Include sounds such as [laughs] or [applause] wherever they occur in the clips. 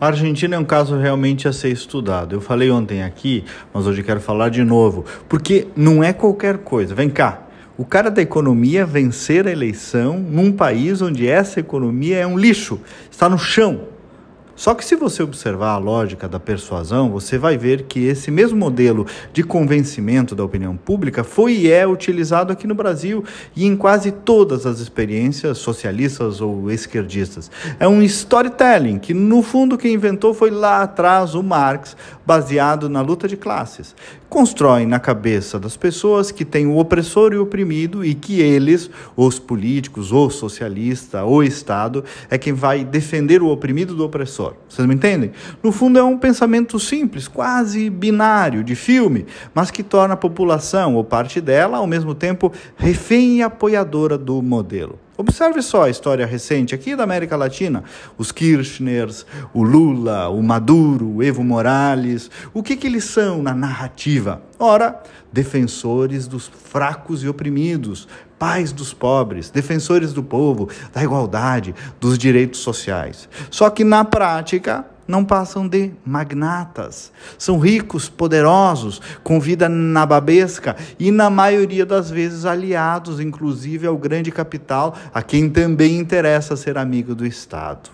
A Argentina é um caso realmente a ser estudado. Eu falei ontem aqui, mas hoje quero falar de novo, porque não é qualquer coisa. Vem cá. O cara da economia vencer a eleição num país onde essa economia é um lixo, está no chão, só que se você observar a lógica da persuasão, você vai ver que esse mesmo modelo de convencimento da opinião pública foi e é utilizado aqui no Brasil e em quase todas as experiências socialistas ou esquerdistas. É um storytelling que no fundo quem inventou foi lá atrás o Marx, baseado na luta de classes. Constrói na cabeça das pessoas que tem o opressor e o oprimido e que eles, os políticos, ou socialista, ou Estado, é quem vai defender o oprimido do opressor. Vocês me entendem? No fundo, é um pensamento simples, quase binário, de filme, mas que torna a população, ou parte dela, ao mesmo tempo refém e apoiadora do modelo. Observe só a história recente aqui da América Latina: os Kirchners, o Lula, o Maduro, o Evo Morales. O que, que eles são na narrativa? Ora, defensores dos fracos e oprimidos, Pais dos pobres, defensores do povo, da igualdade, dos direitos sociais. Só que na prática, não passam de magnatas. São ricos, poderosos, com vida na babesca e, na maioria das vezes, aliados, inclusive, ao grande capital, a quem também interessa ser amigo do Estado.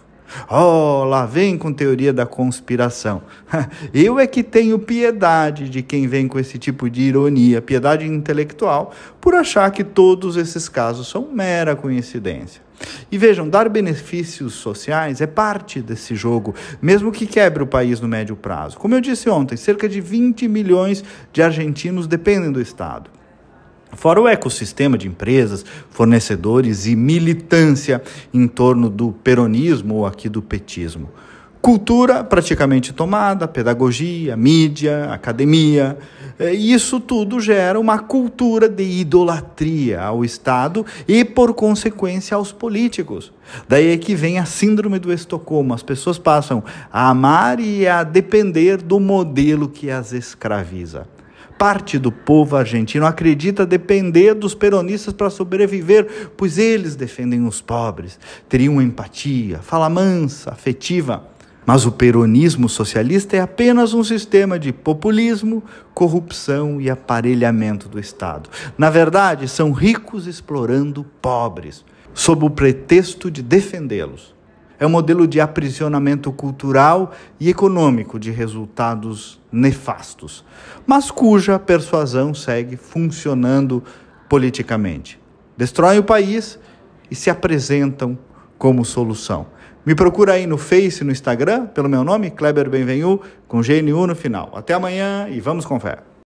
Oh, lá vem com teoria da conspiração. [laughs] Eu é que tenho piedade de quem vem com esse tipo de ironia, piedade intelectual, por achar que todos esses casos são mera coincidência. E vejam, dar benefícios sociais é parte desse jogo, mesmo que quebre o país no médio prazo. Como eu disse ontem, cerca de 20 milhões de argentinos dependem do Estado. Fora o ecossistema de empresas, fornecedores e militância em torno do peronismo ou aqui do petismo. Cultura praticamente tomada, pedagogia, mídia, academia, eh, isso tudo gera uma cultura de idolatria ao Estado e, por consequência, aos políticos. Daí é que vem a síndrome do Estocolmo: as pessoas passam a amar e a depender do modelo que as escraviza parte do povo argentino acredita depender dos peronistas para sobreviver, pois eles defendem os pobres, teriam empatia, fala mansa, afetiva. Mas o peronismo socialista é apenas um sistema de populismo, corrupção e aparelhamento do Estado. Na verdade, são ricos explorando pobres, sob o pretexto de defendê-los. É um modelo de aprisionamento cultural e econômico de resultados nefastos, mas cuja persuasão segue funcionando politicamente. Destroem o país e se apresentam como solução. Me procura aí no Face, no Instagram, pelo meu nome, Kleber Benvenu, com GNU no final. Até amanhã e vamos com fé.